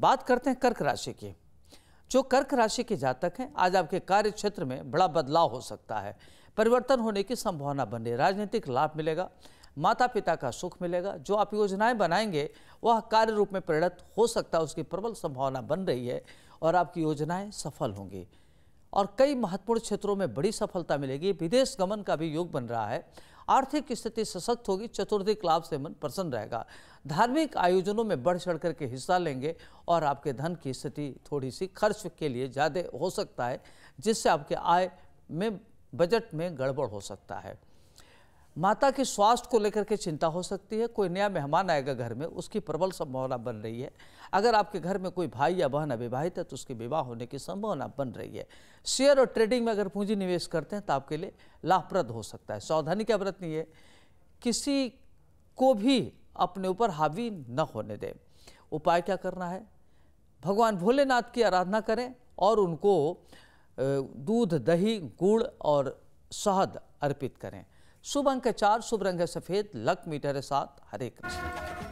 बात करते हैं कर्क राशि की जो कर्क राशि के जातक हैं आज आपके कार्य क्षेत्र में बड़ा बदलाव हो सकता है परिवर्तन होने की संभावना बन रही राजनीतिक लाभ मिलेगा माता पिता का सुख मिलेगा जो आप योजनाएं बनाएंगे वह कार्य रूप में परिणत हो सकता है उसकी प्रबल संभावना बन रही है और आपकी योजनाएं सफल होंगी और कई महत्वपूर्ण क्षेत्रों में बड़ी सफलता मिलेगी विदेश गमन का भी योग बन रहा है आर्थिक स्थिति सशक्त होगी चतुर्थिक लाभ से मन प्रसन्न रहेगा धार्मिक आयोजनों में बढ़ चढ़ करके हिस्सा लेंगे और आपके धन की स्थिति थोड़ी सी खर्च के लिए ज़्यादा हो सकता है जिससे आपके आय में बजट में गड़बड़ हो सकता है माता के स्वास्थ्य को लेकर के चिंता हो सकती है कोई नया मेहमान आएगा घर में उसकी प्रबल संभावना बन रही है अगर आपके घर में कोई भाई या बहन अविवाहित है तो उसके विवाह होने की संभावना बन रही है शेयर और ट्रेडिंग में अगर पूंजी निवेश करते हैं तो आपके लिए लाभप्रद हो सकता है सावधानी क्या बरतनी है किसी को भी अपने ऊपर हावी न होने दें उपाय क्या करना है भगवान भोलेनाथ की आराधना करें और उनको दूध दही गुड़ और शहद अर्पित करें शुभ अंक चार शुभ रंग है सफेद लक मीटर है सात हरे कृष्ण